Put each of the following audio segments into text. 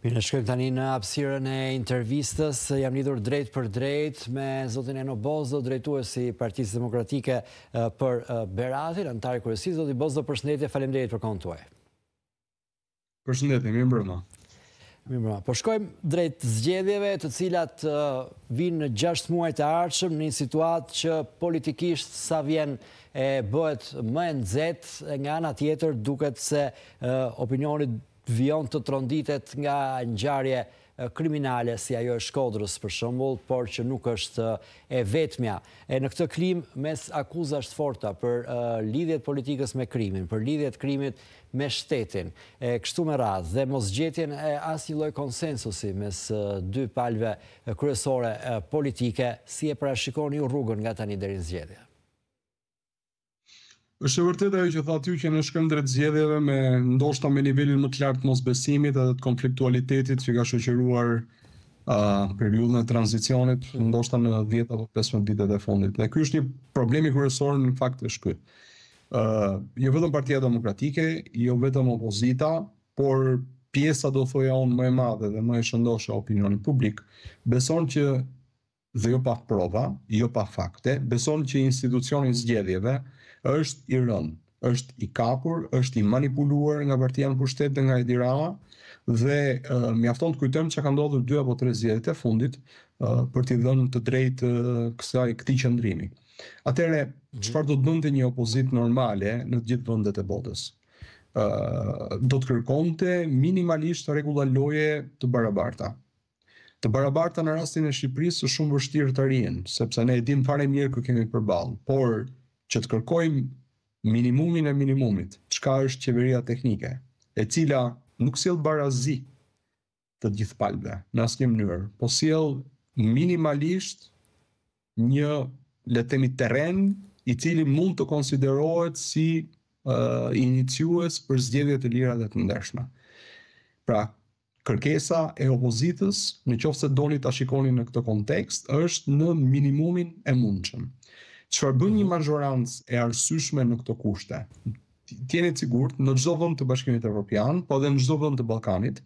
Mirë në shkëm tani në apsirën e intervistës, jam lidur drejt për drejt me zotin Eno Bozdo, drejtu e si Partisë demokratike eh, për eh, Beratin, antarë kërësi, zotin Bozdo, përshëndetje, falem drejt për kontu e. Përshëndetje, mirë mërëma. Mirë brëma. Po shkojmë drejt zgjedhjeve të cilat eh, vinë në gjasht muajt e arqëm një situatë që politikisht sa vjenë e bëhet më në zetë, nga nga tjetër duket se opinionit vion të tronditet nga njarje kriminale, si ajo e shkodrës për shëmbull, por që nuk është e vetmja. E në këtë klim, mes akuzasht forta për lidhjet politikës me krimin, për lidhjet krimit me shtetin, e kështu me radhë, dhe mos gjetjen e as një loj konsensusi mes dy palve kryesore politike, si e prashikoni u rrugën nga tani derin zgjetje është e vërtet ajo që thatë ju që në shkëm të zjedheve me ndoshta me nivelin më të lartë mos besimit edhe të konfliktualitetit që ka shëqëruar uh, periudën e tranzicionit, ndoshta në 10 apo 15 ditet e fundit. Dhe kjo është një problemi kërësorë në fakt është shkët Uh, jo vetëm partia demokratike, jo vetëm opozita, por pjesa do thoja unë më e madhe dhe më e shëndoshe opinioni publik, beson që dhe jo pa prova, jo pa fakte, beson që institucionin zgjedhjeve, mm është i rënd, është i kapur, është i manipuluar nga partia në pushtet dhe nga Edi Rama dhe uh, mjafton të kujtojmë çka ka ndodhur 2 apo 3 zgjedhjet e fundit uh, për t'i dhënë të drejtë uh, kësaj këtij qendrimi. Atëre, mhm. çfarë mm -hmm. do të bënte një opozit normale në të gjithë vendet e botës? Uh, do të kërkonte minimalisht rregulla loje të barabarta. Të barabarta në rastin e Shqipërisë është shumë vështirë të rinë, sepse ne e fare mirë kë kemi por që të kërkojmë minimumin e minimumit, çka është qeveria teknike, e cila nuk sjell barazi të gjithë palëve në asnjë mënyrë, po sjell minimalisht një le të themi terren i cili mund të konsiderohet si e uh, për zgjedhje të lira dhe të ndershme. Pra, kërkesa e opozitës, nëse doni ta shikoni në këtë kontekst, është në minimumin e mundshëm. Çfarë bën një mhm. majorancë e arsyeshme në këto kushte? Tjeni të sigurt në çdo vend të Bashkimit Evropian, po dhe në çdo vend të Ballkanit,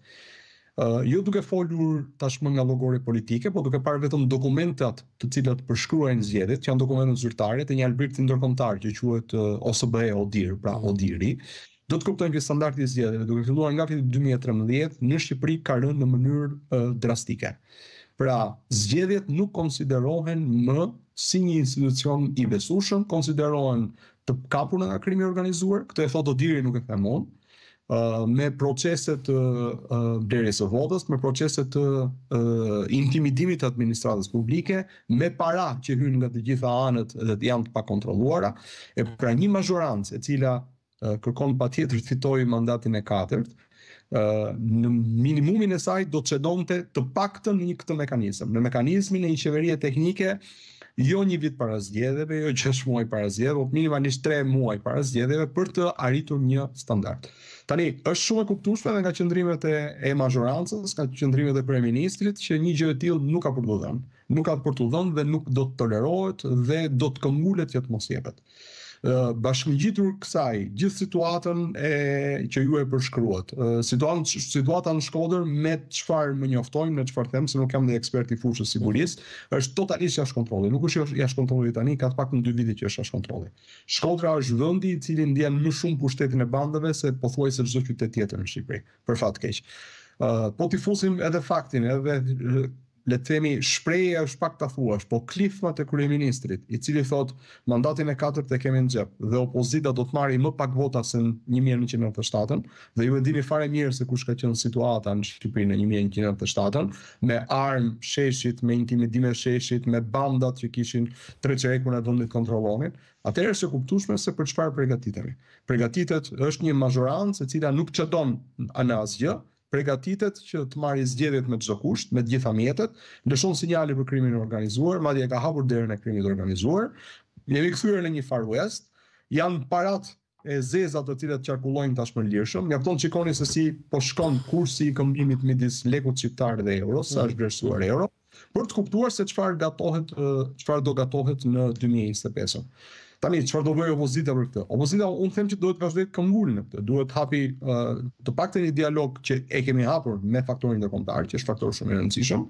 Uh, jo duke folur tashmë nga logore politike, po duke parë vetëm dokumentat të cilat përshkruajnë zgjedhjet, që janë dokumentet zyrtare të një të ndërkombëtar që quhet uh, ODIR, pra mhm. ODIRi, do të kuptojnë që standardi i zgjedhjeve duke filluar nga viti 2013 në Shqipëri ka rënë në mënyrë uh, drastike. Pra, zgjedhjet nuk konsiderohen më si një institucion i besueshëm, konsiderohen të kapur nga krimi i organizuar. Këtë e thotë Odiri nuk e them unë, uh, me procese të uh, blerjes së votës, me procese të uh, intimidimit të administratës publike, me para që hyn nga të gjitha anët dhe të janë të pakontrolluara, e pra një majorancë e cila kërkon patjetër të fitojë mandatin e katërt, në minimumin e saj do të qedonte të paktën një këtë mekanizm. Në mekanizmin e një qeverie teknike, jo një vit para zgjedhjeve, jo 6 muaj para zgjedhjeve, por minimalisht 3 muaj para zgjedhjeve për të arritur një standard. Tani është shumë e kuptueshme edhe nga qendrimet e e majorancës, nga qendrimet e kryeministrit që një gjë e tillë nuk ka për të dhënë, nuk ka për të dhënë dhe nuk do të tolerohet dhe do të këngulet që të mos jepet bashkëngjitur kësaj gjithë situatën e që ju e përshkruat. Situatën situata në Shkodër me çfarë më njoftojmë, me çfarë them se nuk jam ndonjë ekspert i fushës sigurisë, është totalisht jashtë kontrolli. Nuk është jashtë kontrolli tani, ka të paktën 2 vite që është jashtë kontrolli. Shkodra është vendi i cili ndjen më shumë pushtetin e bandave se pothuajse çdo qytet tjetër në Shqipëri, për fat keq. Uh, po t'i fusim edhe faktin, edhe le të themi shprehja është pak ta thuash, po klifma të kryeministrit, i cili thot mandatin e katërt e kemi në xhep dhe opozita do të marrë më pak vota se në 1997-ën, dhe ju e dini fare mirë se kush ka qenë situata në Shqipërinë në 1997-ën me armë sheshit, me intimidime sheshit, me bandat që kishin tre çerekun e vendit kontrollonin. Atëherë është e kuptueshme se për çfarë përgatitemi. Përgatitet është një majorancë e cila nuk çdon anasjë, asgjë, pregatitet që të marrë zgjedhjet me çdo kusht, me të gjitha mjetet, lëshon sinjale për krimin e organizuar, madje e ka hapur derën e krimit të organizuar. Ne jemi kthyer në një Far West, janë parat e zeza të cilat qarkullojnë tashmë lirshëm. Mjafton shikoni se si po shkon kursi i këmbimit midis lekut shqiptar dhe euros, sa është mm. vlerësuar euro, për të kuptuar se çfarë gatohet, çfarë do gatohet në 2025-ën. Tani çfarë do bëjë opozita për këtë? Opozita unë them që duhet të vazhdojë të në këtë. Duhet të hapi uh, të paktën një dialog që e kemi hapur me faktorin ndërkombëtar, që është faktor shumë i rëndësishëm,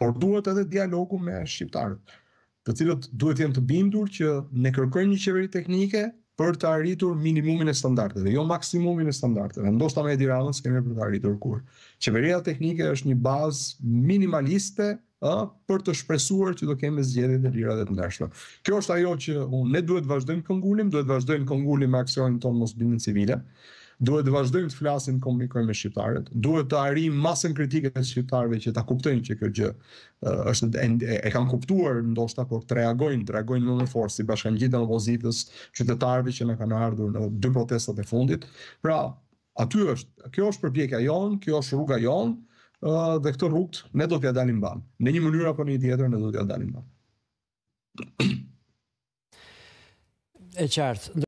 por duhet edhe dialogu me shqiptarët, të cilët duhet të jenë të bindur që ne kërkojmë një qeveri teknike për të arritur minimumin e standardeve, jo maksimumin e standardeve. Ndoshta me Edi Ramës kemi për të arritur kur. Qeveria teknike është një bazë minimaliste ë për të shpresuar që do kemi zgjedhje të lira dhe të ndershme. Kjo është ajo që unë ne duhet të vazhdojmë këngulim, duhet të vazhdojmë këngulim me aksionin tonë mos bindin civile. Duhet të vazhdojmë të flasim, komunikojmë me shqiptarët, duhet të arrim masën kritike të shqiptarëve që ta kuptojnë që kjo gjë është e, e, kanë kuptuar ndoshta por të reagojnë, të reagojnë më me forcë si bashkangjitë e opozitës, qytetarëve që na kanë ardhur në dy protestat e fundit. Pra, aty është, kjo është përpjekja jonë, kjo është rruga jonë, dhe këtë rrugt ne do t'ja dalim ban. Në një mënyrë apo në një tjetër ne do t'ja dalim ban. E qartë.